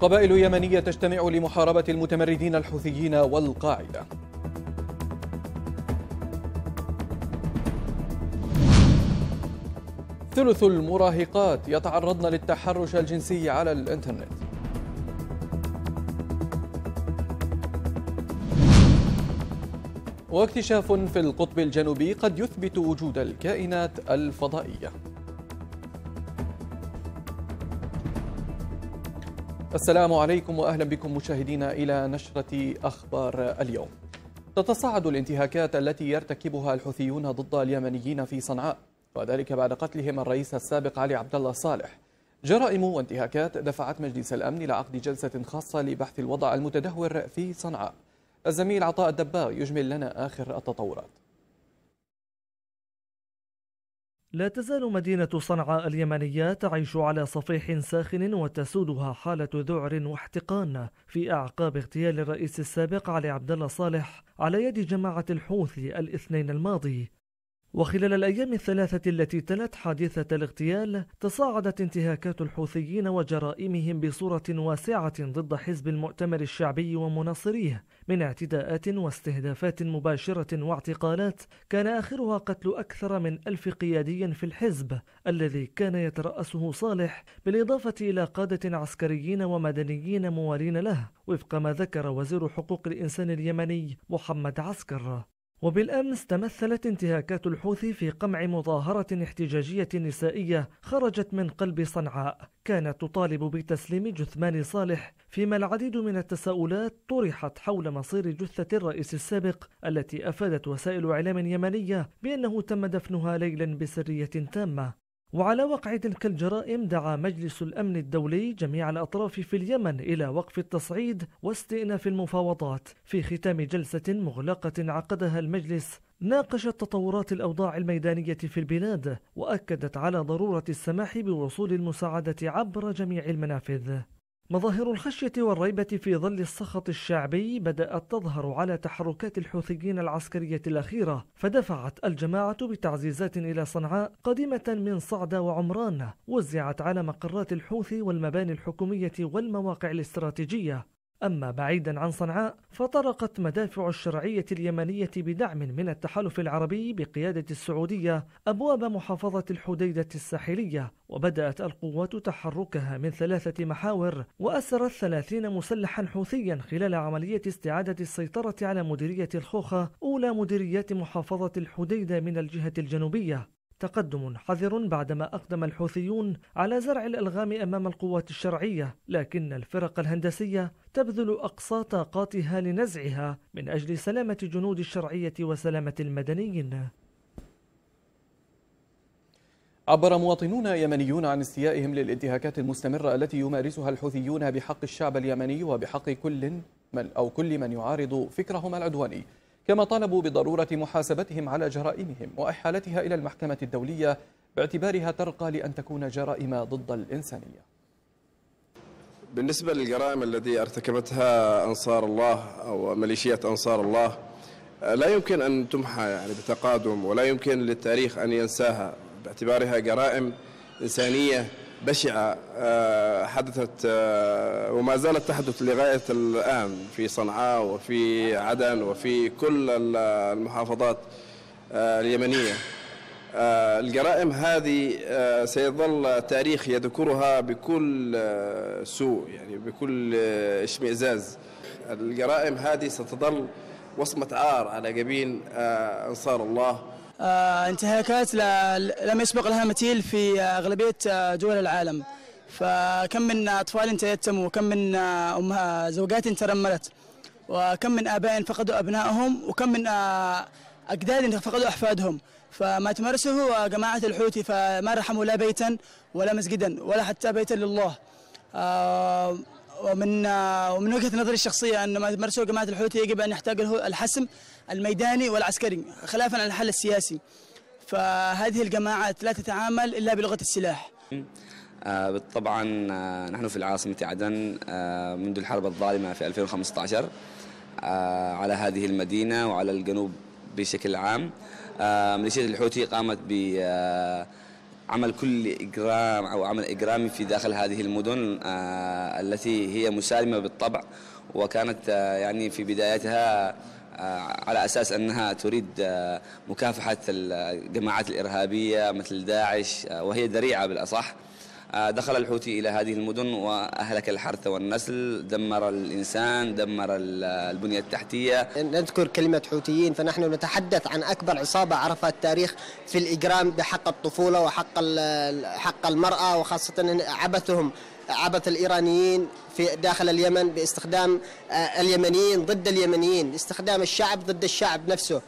قبائل يمنية تجتمع لمحاربة المتمردين الحوثيين والقاعدة ثلث المراهقات يتعرضن للتحرش الجنسي على الإنترنت واكتشاف في القطب الجنوبي قد يثبت وجود الكائنات الفضائيه السلام عليكم واهلا بكم مشاهدينا الى نشره اخبار اليوم. تتصاعد الانتهاكات التي يرتكبها الحوثيون ضد اليمنيين في صنعاء وذلك بعد قتلهم الرئيس السابق علي عبد الله صالح. جرائم وانتهاكات دفعت مجلس الامن لعقد جلسه خاصه لبحث الوضع المتدهور في صنعاء. الزميل عطاء الدباغ يجمل لنا اخر التطورات. لا تزال مدينة صنعاء اليمنية تعيش على صفيح ساخن وتسودها حالة ذعر واحتقان في أعقاب اغتيال الرئيس السابق علي عبد الله صالح على يد جماعة الحوثي الاثنين الماضي وخلال الأيام الثلاثة التي تلت حادثة الاغتيال تصاعدت انتهاكات الحوثيين وجرائمهم بصورة واسعة ضد حزب المؤتمر الشعبي ومناصريه من اعتداءات واستهدافات مباشرة واعتقالات كان آخرها قتل أكثر من ألف قيادي في الحزب الذي كان يترأسه صالح بالإضافة إلى قادة عسكريين ومدنيين موالين له وفق ما ذكر وزير حقوق الإنسان اليمني محمد عسكر وبالأمس تمثلت انتهاكات الحوثي في قمع مظاهرة احتجاجية نسائية خرجت من قلب صنعاء كانت تطالب بتسليم جثمان صالح فيما العديد من التساؤلات طرحت حول مصير جثة الرئيس السابق التي أفادت وسائل إعلام يمنية بأنه تم دفنها ليلا بسرية تامة وعلى وقع تلك الجرائم دعا مجلس الأمن الدولي جميع الأطراف في اليمن إلى وقف التصعيد واستئناف المفاوضات في ختام جلسة مغلقة عقدها المجلس ناقشت تطورات الأوضاع الميدانية في البلاد وأكدت على ضرورة السماح بوصول المساعدة عبر جميع المنافذ مظاهر الخشية والريبة في ظل السخط الشعبي بدأت تظهر على تحركات الحوثيين العسكرية الأخيرة فدفعت الجماعة بتعزيزات إلى صنعاء قادمة من صعدة وعمران وزعت على مقرات الحوثي والمباني الحكومية والمواقع الاستراتيجية أما بعيدا عن صنعاء فطرقت مدافع الشرعية اليمنية بدعم من التحالف العربي بقيادة السعودية أبواب محافظة الحديدة الساحلية وبدأت القوات تحركها من ثلاثة محاور وأسرت ثلاثين مسلحا حوثيا خلال عملية استعادة السيطرة على مديرية الخوخة أولى مديريات محافظة الحديدة من الجهة الجنوبية تقدم حذر بعدما أقدم الحوثيون على زرع الألغام أمام القوات الشرعية لكن الفرق الهندسية تبذل أقصى طاقاتها لنزعها من أجل سلامة جنود الشرعية وسلامة المدنيين عبر مواطنون يمنيون عن استيائهم للانتهاكات المستمرة التي يمارسها الحوثيون بحق الشعب اليمني وبحق كل من أو كل من يعارض فكرهم العدواني كما طالبوا بضرورة محاسبتهم على جرائمهم وإحالتها إلى المحكمة الدولية باعتبارها ترقى لأن تكون جرائم ضد الإنسانية بالنسبة للجرائم التي ارتكبتها أنصار الله أو ميليشيات أنصار الله لا يمكن أن تمحى يعني بتقادم ولا يمكن للتاريخ أن ينساها باعتبارها جرائم إنسانية بشعة آه، حدثت آه، وما زالت تحدث لغاية الآن في صنعاء وفي عدن وفي كل المحافظات آه، اليمنية الجرائم هذه سيظل تاريخ يذكرها بكل سوء يعني بكل اشمئزاز الجرائم هذه ستظل وصمة عار على جبين أنصار الله آه، انتهاكات لم يسبق لها مثيل في آه، أغلبية آه، دول العالم فكم من أطفال تيتموا وكم من أمها زوجات ترملت وكم من آباء فقدوا أبنائهم وكم من أجداد فقدوا أحفادهم فما تمارسه جماعة الحوثي فما رحموا لا بيتا ولا مسجدا ولا حتى بيتا لله ومن ومن وجهه نظري الشخصيه ان مرسوع جماعه الحوثي يجب ان يحتاج الحسم الميداني والعسكري خلافا عن الحل السياسي فهذه الجماعات لا تتعامل الا بلغه السلاح آه، طبعا آه، نحن في العاصمه عدن آه، منذ الحرب الظالمه في 2015 على هذه المدينه وعلى الجنوب بشكل عام ميليشيات الحوثي قامت ب عمل كل إجرام أو عمل إجرامي في داخل هذه المدن آه، التي هي مسالمة بالطبع وكانت آه، يعني في بدايتها آه، على أساس أنها تريد مكافحة الجماعات الإرهابية مثل داعش وهي ذريعة بالأصح دخل الحوثي إلى هذه المدن وأهلك الحرث والنسل دمر الإنسان دمر البنية التحتية نذكر كلمة حوثيين فنحن نتحدث عن أكبر عصابة عرفها التاريخ في الإجرام بحق الطفولة وحق حق المرأة وخاصة عبثهم عبث الإيرانيين في داخل اليمن باستخدام آه، اليمنيين ضد اليمنيين استخدام الشعب ضد الشعب نفسه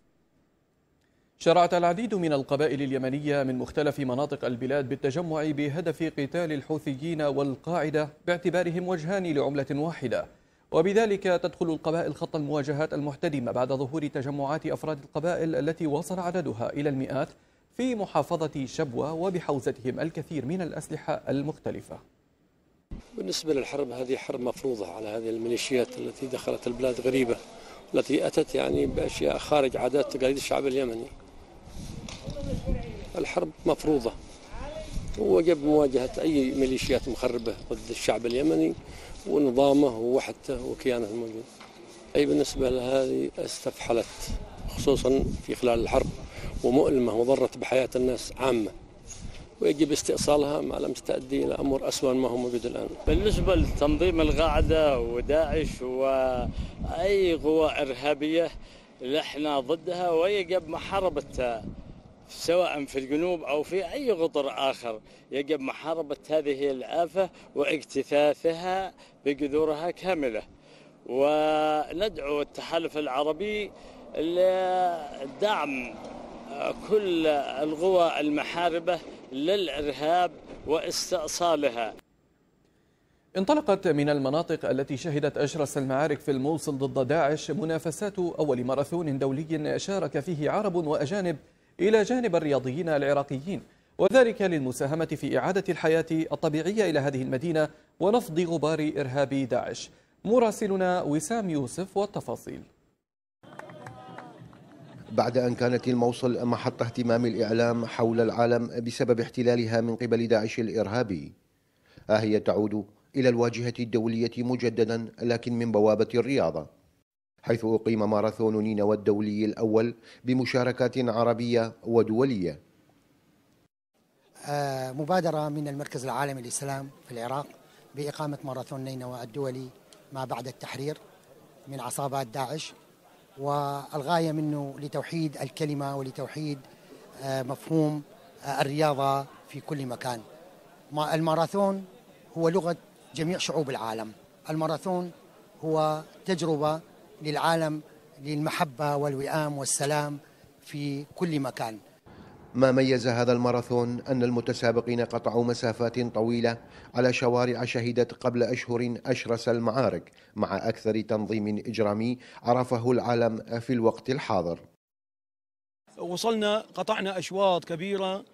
شرعت العديد من القبائل اليمنية من مختلف مناطق البلاد بالتجمع بهدف قتال الحوثيين والقاعدة باعتبارهم وجهان لعملة واحدة وبذلك تدخل القبائل خط المواجهات المحتدمة بعد ظهور تجمعات أفراد القبائل التي وصل عددها إلى المئات في محافظة شبوة وبحوزتهم الكثير من الأسلحة المختلفة بالنسبة للحرب هذه حرب مفروضة على هذه الميليشيات التي دخلت البلاد غريبة التي أتت يعني بأشياء خارج عادات تقاليد الشعب اليمني الحرب مفروضة وجب مواجهة أي ميليشيات مخربة ضد الشعب اليمني ونظامه ووحدته وكيانه الموجود أي بالنسبة لهذه استفحلت خصوصا في خلال الحرب ومؤلمة وضرت بحياة الناس عامة ويجب استئصالها ما لم تتأدي إلى أمور أسوأ ما هو موجود الآن بالنسبة لتنظيم القاعدة وداعش وأي قوى إرهابية نحن ضدها ويجب محاربتها سواء في الجنوب أو في أي غطر آخر يجب محاربة هذه الآفة واكتثاثها بجذورها كاملة وندعو التحالف العربي لدعم كل القوى المحاربة للإرهاب واستئصالها انطلقت من المناطق التي شهدت أشرس المعارك في الموصل ضد داعش منافسات أول ماراثون دولي شارك فيه عرب وأجانب إلى جانب الرياضيين العراقيين وذلك للمساهمة في إعادة الحياة الطبيعية إلى هذه المدينة ونفض غبار إرهاب داعش مراسلنا وسام يوسف والتفاصيل بعد أن كانت الموصل محط اهتمام الإعلام حول العالم بسبب احتلالها من قبل داعش الإرهابي ها آه هي تعود إلى الواجهة الدولية مجددا لكن من بوابة الرياضة حيث أقيم ماراثون نينوى الدولي الأول بمشاركات عربية ودولية آه، مبادرة من المركز العالمي للإسلام في العراق بإقامة ماراثون نينوى الدولي ما بعد التحرير من عصابات داعش والغاية منه لتوحيد الكلمة ولتوحيد آه، مفهوم آه، الرياضة في كل مكان الماراثون هو لغة جميع شعوب العالم الماراثون هو تجربة للعالم للمحبة والوئام والسلام في كل مكان ما ميز هذا الماراثون أن المتسابقين قطعوا مسافات طويلة على شوارع شهدت قبل أشهر أشرس المعارك مع أكثر تنظيم إجرامي عرفه العالم في الوقت الحاضر وصلنا قطعنا أشواط كبيرة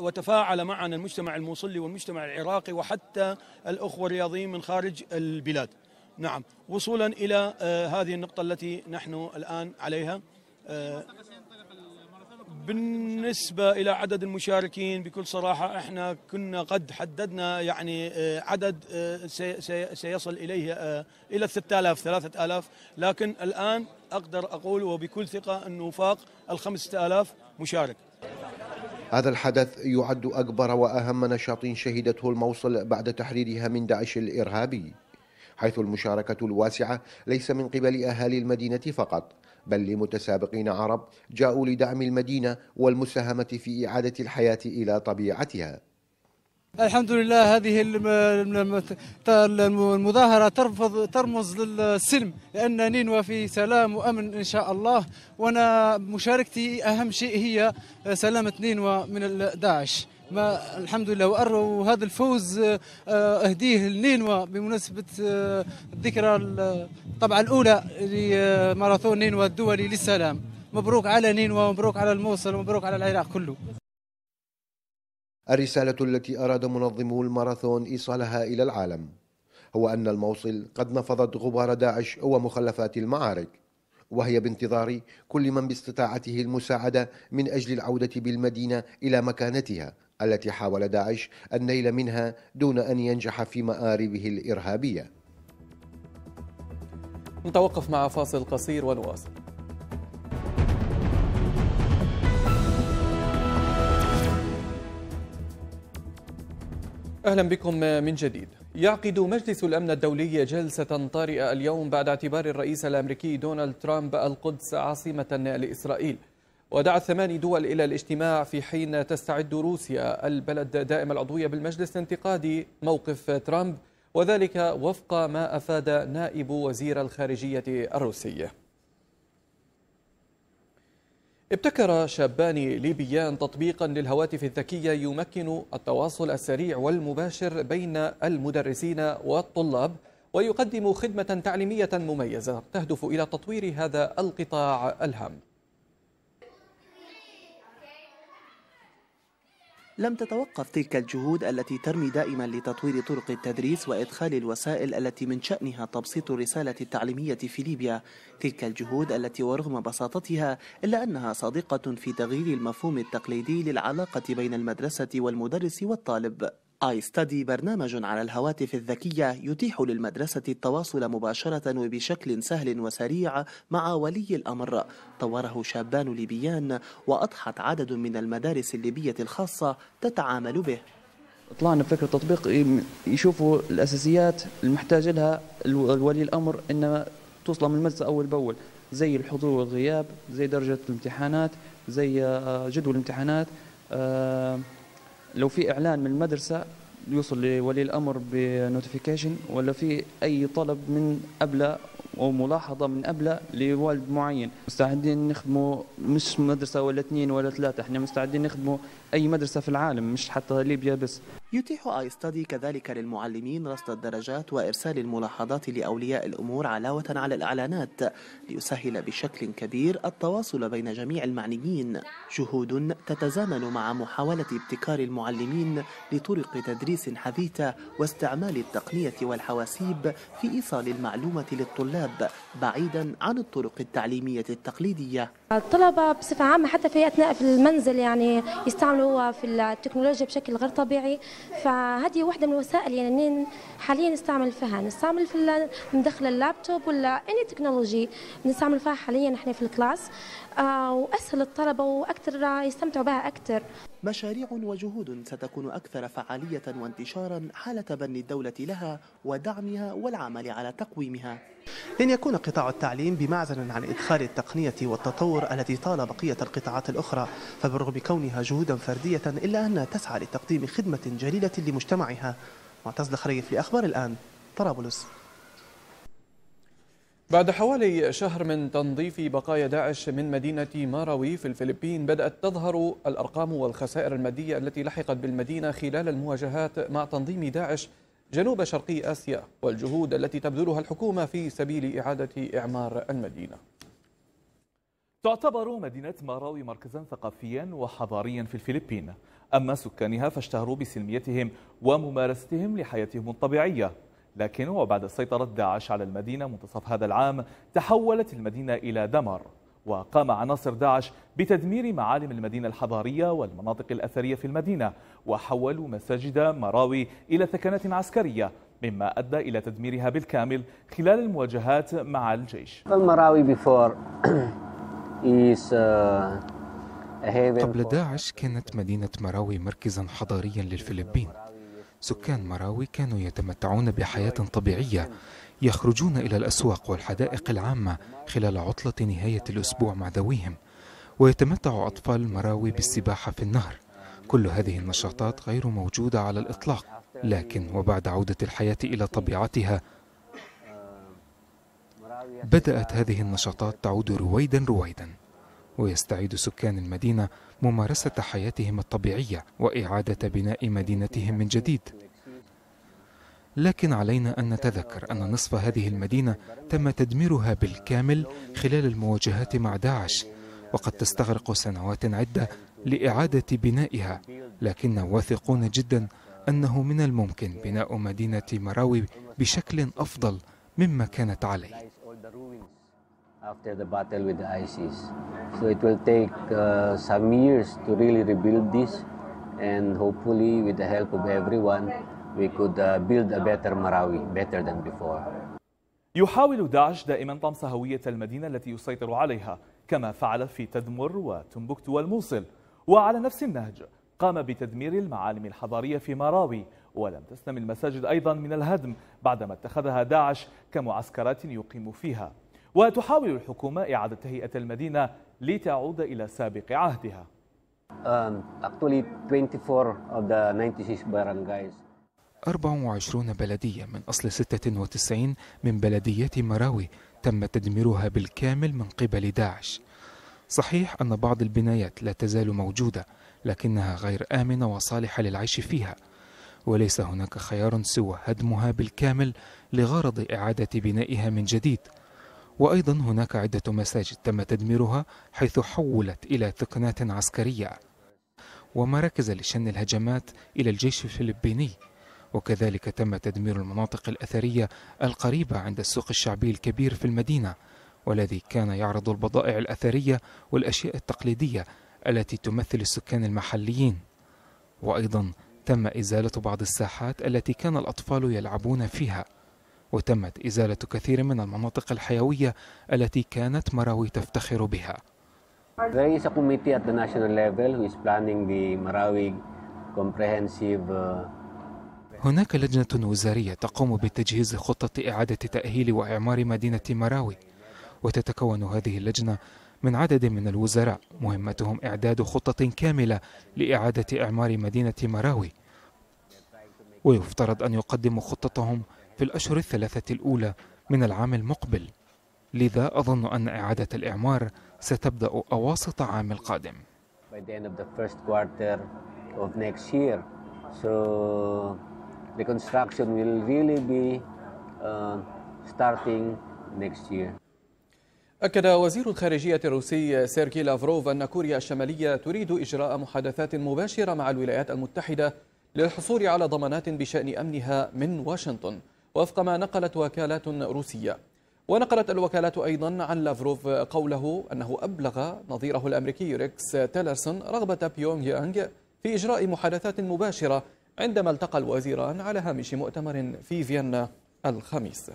وتفاعل معنا المجتمع الموصلي والمجتمع العراقي وحتى الأخوة الرياضيين من خارج البلاد نعم وصولا إلى آه، هذه النقطة التي نحن الآن عليها آه، بالنسبة إلى عدد المشاركين بكل صراحة احنا كنا قد حددنا يعني آه، عدد سيصل إليه إلى 6000 3000 لكن الآن أقدر أقول وبكل ثقة أنه فاق ال 5000 مشارك هذا الحدث يعد أكبر وأهم نشاط شهدته الموصل بعد تحريرها من داعش الإرهابي حيث المشاركة الواسعة ليس من قبل أهالي المدينة فقط بل لمتسابقين عرب جاءوا لدعم المدينة والمساهمة في إعادة الحياة إلى طبيعتها الحمد لله هذه المظاهرة ترفض ترمز للسلم لأن نينوى في سلام وأمن إن شاء الله وأنا مشاركتي أهم شيء هي سلامة نينوى من داعش ما الحمد لله وهذا الفوز آه، آه، اهديه لنينوى بمناسبه آه، الذكرى الطبعه الاولى لماراثون نينوى الدولي للسلام مبروك على نينوى ومبروك على الموصل ومبروك على العراق كله الرسالة التي أراد منظمو الماراثون إيصالها إلى العالم هو أن الموصل قد نفضت غبار داعش ومخلفات المعارك وهي بانتظار كل من باستطاعته المساعدة من أجل العودة بالمدينة إلى مكانتها التي حاول داعش النيل منها دون أن ينجح في مآربه الإرهابية نتوقف مع فاصل قصير ونواصل أهلا بكم من جديد يعقد مجلس الأمن الدولي جلسة طارئة اليوم بعد اعتبار الرئيس الأمريكي دونالد ترامب القدس عاصمة لإسرائيل ودعت ثماني دول إلى الاجتماع في حين تستعد روسيا البلد دائم العضوية بالمجلس لانتقاد موقف ترامب وذلك وفق ما أفاد نائب وزير الخارجية الروسي ابتكر شابان ليبيان تطبيقا للهواتف الذكية يمكن التواصل السريع والمباشر بين المدرسين والطلاب ويقدم خدمة تعليمية مميزة تهدف إلى تطوير هذا القطاع الهام لم تتوقف تلك الجهود التي ترمي دائما لتطوير طرق التدريس وإدخال الوسائل التي من شأنها تبسيط الرسالة التعليمية في ليبيا تلك الجهود التي ورغم بساطتها إلا أنها صادقة في تغيير المفهوم التقليدي للعلاقة بين المدرسة والمدرس والطالب اي ستدي برنامج على الهواتف الذكية يتيح للمدرسة التواصل مباشرة وبشكل سهل وسريع مع ولي الأمر طوره شابان ليبيان وأضحت عدد من المدارس الليبية الخاصة تتعامل به طلعنا بفكرة تطبيق يشوفوا الأساسيات المحتاج لها الولي الأمر إنما توصله من المدرسة أول بأول زي الحضور والغياب زي درجة الامتحانات زي آه، جدول الامتحانات آه، لو في اعلان من المدرسه يوصل لولي الامر بنوتيفيكيشن ولا في اي طلب من ابلة او ملاحظه من ابلة لوالد معين مستعدين نخدمه مش مدرسه ولا اثنين ولا ثلاثه احنا مستعدين نخدمه أي مدرسة في العالم مش حتى ليبيا بس يتيح آي ستادي كذلك للمعلمين رصد الدرجات وإرسال الملاحظات لأولياء الأمور علاوة على الإعلانات ليسهل بشكل كبير التواصل بين جميع المعنيين جهود تتزامن مع محاولة ابتكار المعلمين لطرق تدريس حديثة واستعمال التقنية والحواسيب في إيصال المعلومة للطلاب بعيدا عن الطرق التعليمية التقليدية الطلبة بصفة عامة حتى في أثناء في المنزل يعني يستعملوا في التكنولوجيا بشكل غير طبيعي فهذه واحدة من الوسائل يعني حاليا نستعمل فيها نستعمل في مدخل اللابتوب ولا أي تكنولوجي نستعمل فيها حاليا نحن في الكلاس آه، وأسهل الطلبة وأكثر يستمتعوا بها أكثر مشاريع وجهود ستكون أكثر فعالية وانتشارا حال تبني الدولة لها ودعمها والعمل على تقويمها لن يكون قطاع التعليم بمعزل عن إدخال التقنية والتطور التي طال بقية القطاعات الأخرى فبرغم كونها جهودا فردية إلا أنها تسعى لتقديم خدمة جليلة لمجتمعها معتز الخريف لأخبار الآن طرابلس بعد حوالي شهر من تنظيف بقايا داعش من مدينة ماراوي في الفلبين بدأت تظهر الأرقام والخسائر المادية التي لحقت بالمدينة خلال المواجهات مع تنظيم داعش جنوب شرقي آسيا والجهود التي تبذلها الحكومة في سبيل إعادة إعمار المدينة تعتبر مدينة ماراوي مركزا ثقافيا وحضاريا في الفلبين أما سكانها فاشتهروا بسلميتهم وممارستهم لحياتهم الطبيعية لكن وبعد سيطرة داعش على المدينة منتصف هذا العام تحولت المدينة إلى دمر وقام عناصر داعش بتدمير معالم المدينة الحضارية والمناطق الأثرية في المدينة وحولوا مساجد مراوي إلى ثكنات عسكرية مما أدى إلى تدميرها بالكامل خلال المواجهات مع الجيش المراوي بفور uh, قبل داعش كانت مدينة مراوي مركزا حضاريا للفلبين سكان مراوي كانوا يتمتعون بحياة طبيعية يخرجون إلى الأسواق والحدائق العامة خلال عطلة نهاية الأسبوع مع ذويهم ويتمتع أطفال مراوي بالسباحة في النهر كل هذه النشاطات غير موجودة على الإطلاق لكن وبعد عودة الحياة إلى طبيعتها بدأت هذه النشاطات تعود رويدا رويدا ويستعيد سكان المدينة ممارسة حياتهم الطبيعية وإعادة بناء مدينتهم من جديد لكن علينا أن نتذكر أن نصف هذه المدينة تم تدميرها بالكامل خلال المواجهات مع داعش وقد تستغرق سنوات عدة لإعادة بنائها لكن واثقون جدا أنه من الممكن بناء مدينة مراوي بشكل أفضل مما كانت عليه after the battle with the ISIS. So it will take uh, some years to really rebuild this, and hopefully, with the help of everyone, we could uh, build a better Marawi, better than before. يحاول داعش دائما طمس هوية المدينة التي يسيطر عليها كما فعل في تدمر وتنبكت والموصل وعلى نفس النهج قام بتدمير المعالم الحضارية في مراوي ولم تسلم المساجد أيضا من الهدم بعدما اتخذها داعش كمعسكرات يقيم فيها وتحاول الحكومة إعادة تهيئة المدينة لتعود إلى سابق عهدها um, أربع 24 بلدية من أصل 96 من بلديات مراوي تم تدميرها بالكامل من قبل داعش صحيح أن بعض البنايات لا تزال موجودة لكنها غير آمنة وصالحة للعيش فيها وليس هناك خيار سوى هدمها بالكامل لغرض إعادة بنائها من جديد وأيضا هناك عدة مساجد تم تدميرها حيث حولت إلى ثقنات عسكرية ومراكز لشن الهجمات إلى الجيش الفلبيني وكذلك تم تدمير المناطق الأثرية القريبة عند السوق الشعبي الكبير في المدينة والذي كان يعرض البضائع الأثرية والأشياء التقليدية التي تمثل السكان المحليين وأيضا تم إزالة بعض الساحات التي كان الأطفال يلعبون فيها وتمت إزالة كثير من المناطق الحيوية التي كانت مراوي تفتخر بها There is a committee at the national level who is planning the Marawi comprehensive uh, هناك لجنة وزارية تقوم بتجهيز خطة إعادة تأهيل وإعمار مدينة مراوي وتتكون هذه اللجنة من عدد من الوزراء مهمتهم إعداد خطة كاملة لإعادة إعمار مدينة مراوي ويفترض أن يقدموا خطتهم في الأشهر الثلاثة الأولى من العام المقبل لذا أظن أن إعادة الإعمار ستبدأ أواسط عام القادم أكد وزير الخارجية الروسي سيركي لافروف أن كوريا الشمالية تريد إجراء محادثات مباشرة مع الولايات المتحدة للحصول على ضمانات بشأن أمنها من واشنطن وفق ما نقلت وكالات روسية ونقلت الوكالات أيضا عن لافروف قوله أنه أبلغ نظيره الأمريكي ريكس تيلرسون رغبة بيونغ يانغ في إجراء محادثات مباشرة عندما التقى الوزيران على هامش مؤتمر في فيينا الخميس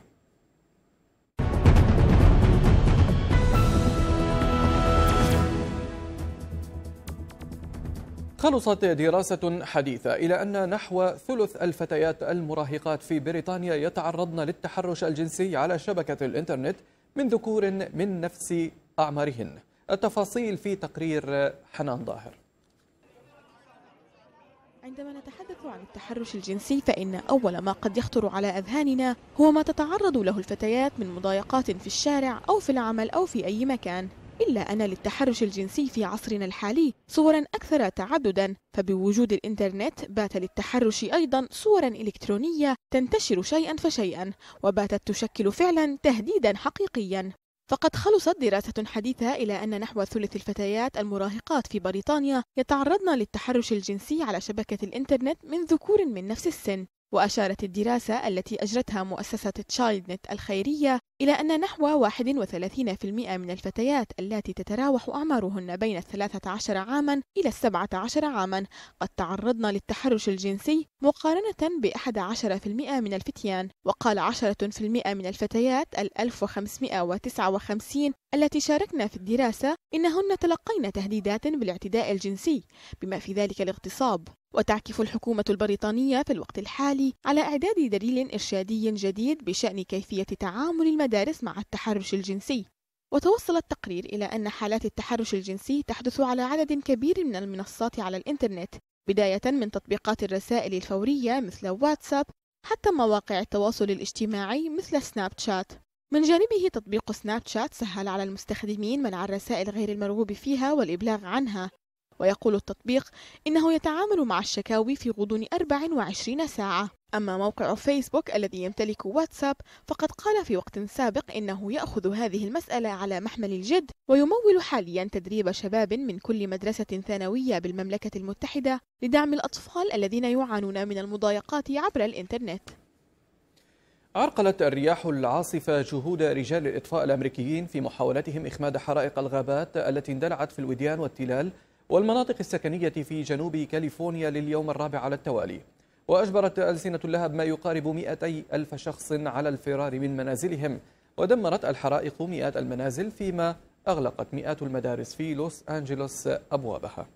خلصت دراسة حديثة إلى أن نحو ثلث الفتيات المراهقات في بريطانيا يتعرضن للتحرش الجنسي على شبكة الإنترنت من ذكور من نفس أعمارهن التفاصيل في تقرير حنان ظاهر عندما نتحدث عن التحرش الجنسي فإن أول ما قد يخطر على أذهاننا هو ما تتعرض له الفتيات من مضايقات في الشارع أو في العمل أو في أي مكان إلا أن للتحرش الجنسي في عصرنا الحالي صورا أكثر تعددا فبوجود الإنترنت بات للتحرش أيضا صورا إلكترونية تنتشر شيئا فشيئا وباتت تشكل فعلا تهديدا حقيقيا فقد خلصت دراسة حديثة إلى أن نحو ثلث الفتيات المراهقات في بريطانيا يتعرضن للتحرش الجنسي على شبكة الإنترنت من ذكور من نفس السن وأشارت الدراسة التي أجرتها مؤسسة تشايلد نت الخيرية إلى أن نحو 31% من الفتيات التي تتراوح أعمارهن بين 13 عاما إلى 17 عاما قد تعرضن للتحرش الجنسي مقارنة ب 11% من الفتيان وقال 10% من الفتيات ال 1559 التي شاركن في الدراسة إنهن تلقين تهديدات بالاعتداء الجنسي بما في ذلك الاغتصاب وتعكف الحكومة البريطانية في الوقت الحالي على إعداد دليل إرشادي جديد بشأن كيفية تعامل المدارس مع التحرش الجنسي وتوصل التقرير إلى أن حالات التحرش الجنسي تحدث على عدد كبير من المنصات على الإنترنت بداية من تطبيقات الرسائل الفورية مثل واتساب حتى مواقع التواصل الاجتماعي مثل سناب شات من جانبه تطبيق سناب شات سهل على المستخدمين منع الرسائل غير المرغوب فيها والإبلاغ عنها ويقول التطبيق إنه يتعامل مع الشكاوي في غضون 24 ساعة أما موقع فيسبوك الذي يمتلك واتساب فقد قال في وقت سابق إنه يأخذ هذه المسألة على محمل الجد ويمول حاليا تدريب شباب من كل مدرسة ثانوية بالمملكة المتحدة لدعم الأطفال الذين يعانون من المضايقات عبر الإنترنت عرقلت الرياح العاصفة جهود رجال الإطفاء الأمريكيين في محاولتهم إخماد حرائق الغابات التي اندلعت في الوديان والتلال والمناطق السكنية في جنوب كاليفورنيا لليوم الرابع على التوالي وأجبرت ألسنة اللهب ما يقارب 200 ألف شخص على الفرار من منازلهم ودمرت الحرائق مئات المنازل فيما أغلقت مئات المدارس في لوس أنجلوس أبوابها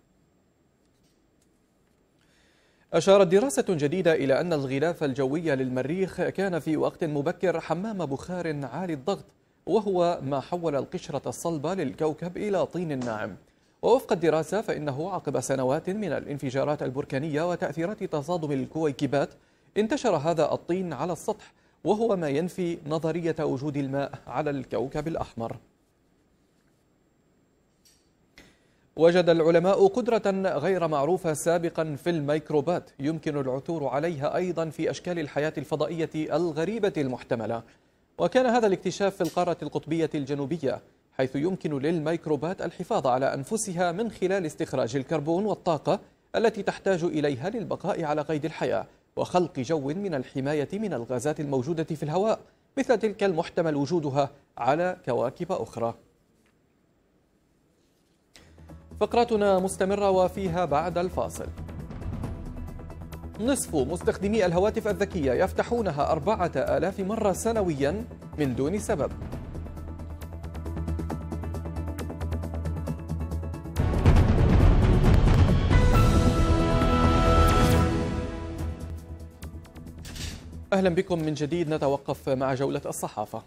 أشارت دراسة جديدة إلى أن الغلاف الجوي للمريخ كان في وقت مبكر حمام بخار عالي الضغط وهو ما حول القشرة الصلبة للكوكب إلى طين ناعم ووفق الدراسة فإنه عقب سنوات من الانفجارات البركانية وتأثيرات تصادم الكويكبات انتشر هذا الطين على السطح وهو ما ينفي نظرية وجود الماء على الكوكب الأحمر وجد العلماء قدرة غير معروفة سابقا في الميكروبات يمكن العثور عليها أيضا في أشكال الحياة الفضائية الغريبة المحتملة وكان هذا الاكتشاف في القارة القطبية الجنوبية حيث يمكن للميكروبات الحفاظ على أنفسها من خلال استخراج الكربون والطاقة التي تحتاج إليها للبقاء على قيد الحياة وخلق جو من الحماية من الغازات الموجودة في الهواء مثل تلك المحتمل وجودها على كواكب أخرى فقراتنا مستمرة وفيها بعد الفاصل نصف مستخدمي الهواتف الذكية يفتحونها أربعة آلاف مرة سنويا من دون سبب أهلا بكم من جديد نتوقف مع جولة الصحافة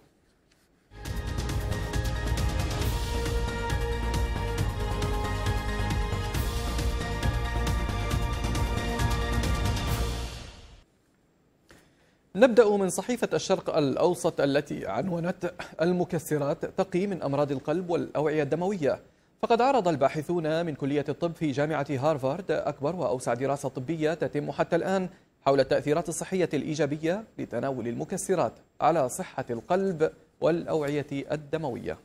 نبدأ من صحيفة الشرق الأوسط التي عنونت المكسرات تقي من أمراض القلب والأوعية الدموية فقد عرض الباحثون من كلية الطب في جامعة هارفارد أكبر وأوسع دراسة طبية تتم حتى الآن حول التأثيرات الصحية الإيجابية لتناول المكسرات على صحة القلب والأوعية الدموية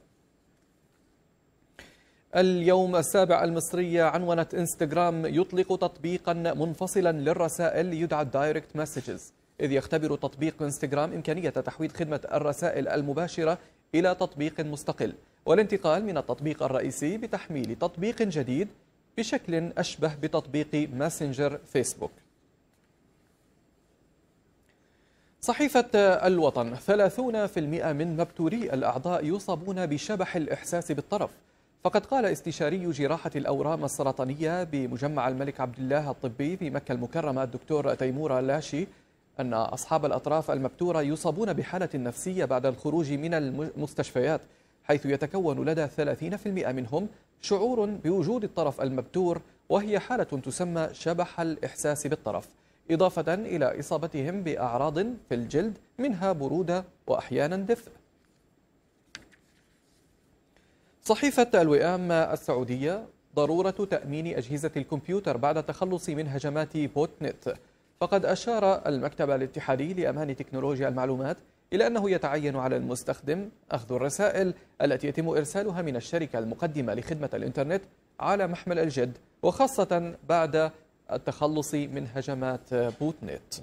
اليوم السابع المصرية عنونت انستغرام يطلق تطبيقا منفصلا للرسائل يدعى Direct مسجز إذ يختبر تطبيق انستغرام إمكانية تحويل خدمة الرسائل المباشرة إلى تطبيق مستقل والانتقال من التطبيق الرئيسي بتحميل تطبيق جديد بشكل أشبه بتطبيق ماسنجر فيسبوك صحيفة الوطن 30% من مبتوري الأعضاء يصابون بشبح الإحساس بالطرف فقد قال استشاري جراحة الأورام السرطانية بمجمع الملك عبد الله الطبي في مكة المكرمة الدكتور تيمور لاشي أن أصحاب الأطراف المبتورة يصابون بحالة نفسية بعد الخروج من المستشفيات حيث يتكون لدى 30% منهم شعور بوجود الطرف المبتور وهي حالة تسمى شبح الإحساس بالطرف إضافة إلى إصابتهم بأعراض في الجلد منها برودة وأحيانا دفء صحيفة الوئام السعودية ضرورة تأمين أجهزة الكمبيوتر بعد تخلص من هجمات بوت نت فقد أشار المكتب الاتحادي لأمان تكنولوجيا المعلومات إلى أنه يتعين على المستخدم أخذ الرسائل التي يتم إرسالها من الشركة المقدمة لخدمة الإنترنت على محمل الجد وخاصة بعد التخلص من هجمات بوتنت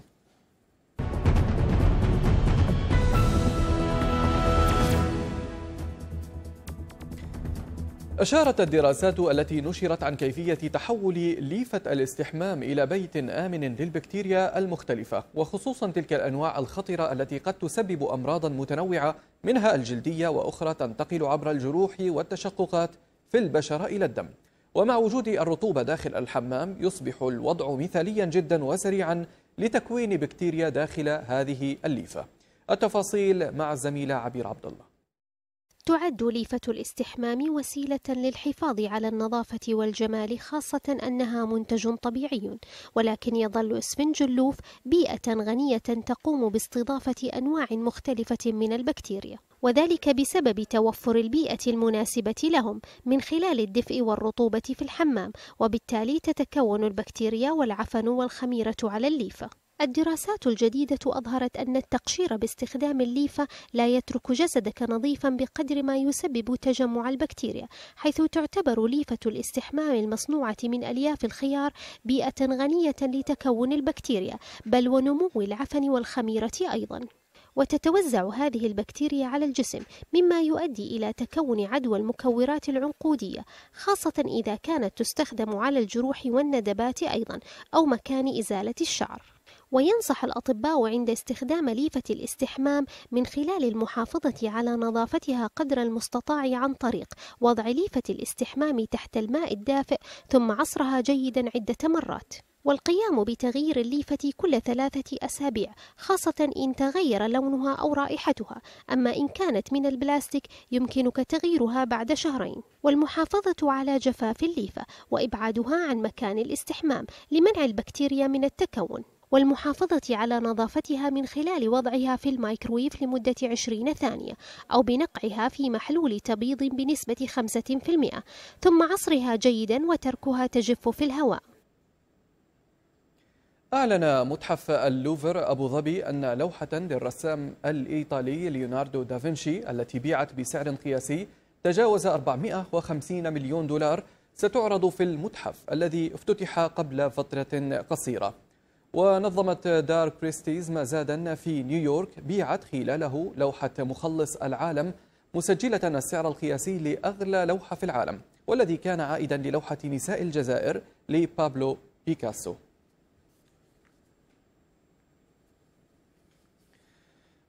أشارت الدراسات التي نشرت عن كيفية تحول ليفة الاستحمام إلى بيت آمن للبكتيريا المختلفة وخصوصا تلك الأنواع الخطرة التي قد تسبب أمراضا متنوعة منها الجلدية وأخرى تنتقل عبر الجروح والتشققات في البشرة إلى الدم ومع وجود الرطوبة داخل الحمام يصبح الوضع مثاليا جدا وسريعا لتكوين بكتيريا داخل هذه الليفة التفاصيل مع الزميلة عبير عبد الله تعد ليفة الاستحمام وسيلة للحفاظ على النظافة والجمال خاصة أنها منتج طبيعي ولكن يظل إسفنج اللوف بيئة غنية تقوم باستضافة أنواع مختلفة من البكتيريا وذلك بسبب توفر البيئة المناسبة لهم من خلال الدفء والرطوبة في الحمام وبالتالي تتكون البكتيريا والعفن والخميرة على الليفة الدراسات الجديدة أظهرت أن التقشير باستخدام الليفة لا يترك جسدك نظيفا بقدر ما يسبب تجمع البكتيريا حيث تعتبر ليفة الاستحمام المصنوعة من ألياف الخيار بيئة غنية لتكون البكتيريا بل ونمو العفن والخميرة أيضا وتتوزع هذه البكتيريا على الجسم مما يؤدي إلى تكون عدوى المكورات العنقودية خاصة إذا كانت تستخدم على الجروح والندبات أيضا أو مكان إزالة الشعر وينصح الأطباء عند استخدام ليفة الاستحمام من خلال المحافظة على نظافتها قدر المستطاع عن طريق وضع ليفة الاستحمام تحت الماء الدافئ ثم عصرها جيدا عدة مرات والقيام بتغيير الليفة كل ثلاثة أسابيع خاصة إن تغير لونها أو رائحتها أما إن كانت من البلاستيك يمكنك تغييرها بعد شهرين والمحافظة على جفاف الليفة وإبعادها عن مكان الاستحمام لمنع البكتيريا من التكون والمحافظة على نظافتها من خلال وضعها في الميكرويف لمدة 20 ثانية أو بنقعها في محلول تبيض بنسبة 5% ثم عصرها جيدا وتركها تجف في الهواء أعلن متحف اللوفر أبو ظبي أن لوحة للرسام الإيطالي ليوناردو دافنشي التي بيعت بسعر قياسي تجاوز 450 مليون دولار ستعرض في المتحف الذي افتتح قبل فترة قصيرة ونظمت دار بريستيز مزادا في نيويورك بيعت خلاله لوحة مخلص العالم مسجلة السعر القياسي لأغلى لوحة في العالم والذي كان عائدا للوحة نساء الجزائر لبابلو بيكاسو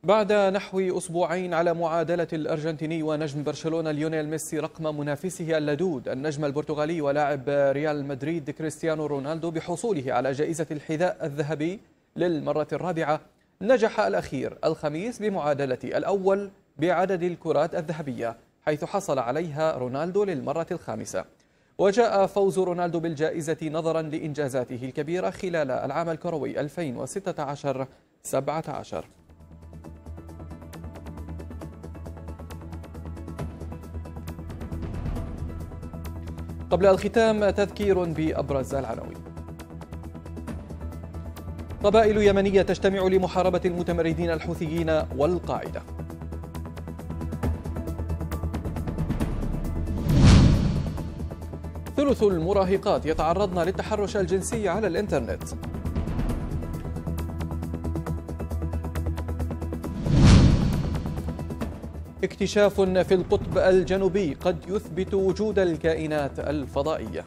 بعد نحو أسبوعين على معادلة الأرجنتيني ونجم برشلونة ليونيل ميسي رقم منافسه اللدود النجم البرتغالي ولاعب ريال مدريد كريستيانو رونالدو بحصوله على جائزة الحذاء الذهبي للمرة الرابعة نجح الأخير الخميس بمعادلة الأول بعدد الكرات الذهبية حيث حصل عليها رونالدو للمرة الخامسة وجاء فوز رونالدو بالجائزة نظرا لإنجازاته الكبيرة خلال العام الكروي 2016 17 قبل الختام تذكير بأبرز العناوين قبائل يمنية تجتمع لمحاربة المتمردين الحوثيين والقاعدة ثلث المراهقات يتعرضن للتحرش الجنسي على الإنترنت اكتشاف في القطب الجنوبي قد يثبت وجود الكائنات الفضائية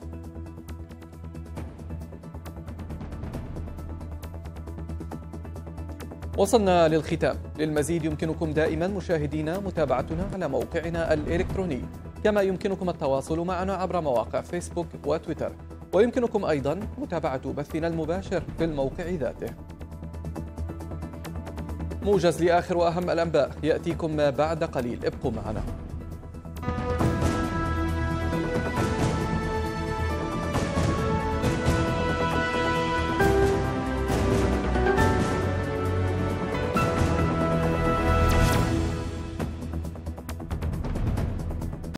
وصلنا للختام للمزيد يمكنكم دائما مشاهدينا متابعتنا على موقعنا الإلكتروني كما يمكنكم التواصل معنا عبر مواقع فيسبوك وتويتر ويمكنكم أيضا متابعة بثنا المباشر في الموقع ذاته موجز لاخر واهم الانباء ياتيكم بعد قليل ابقوا معنا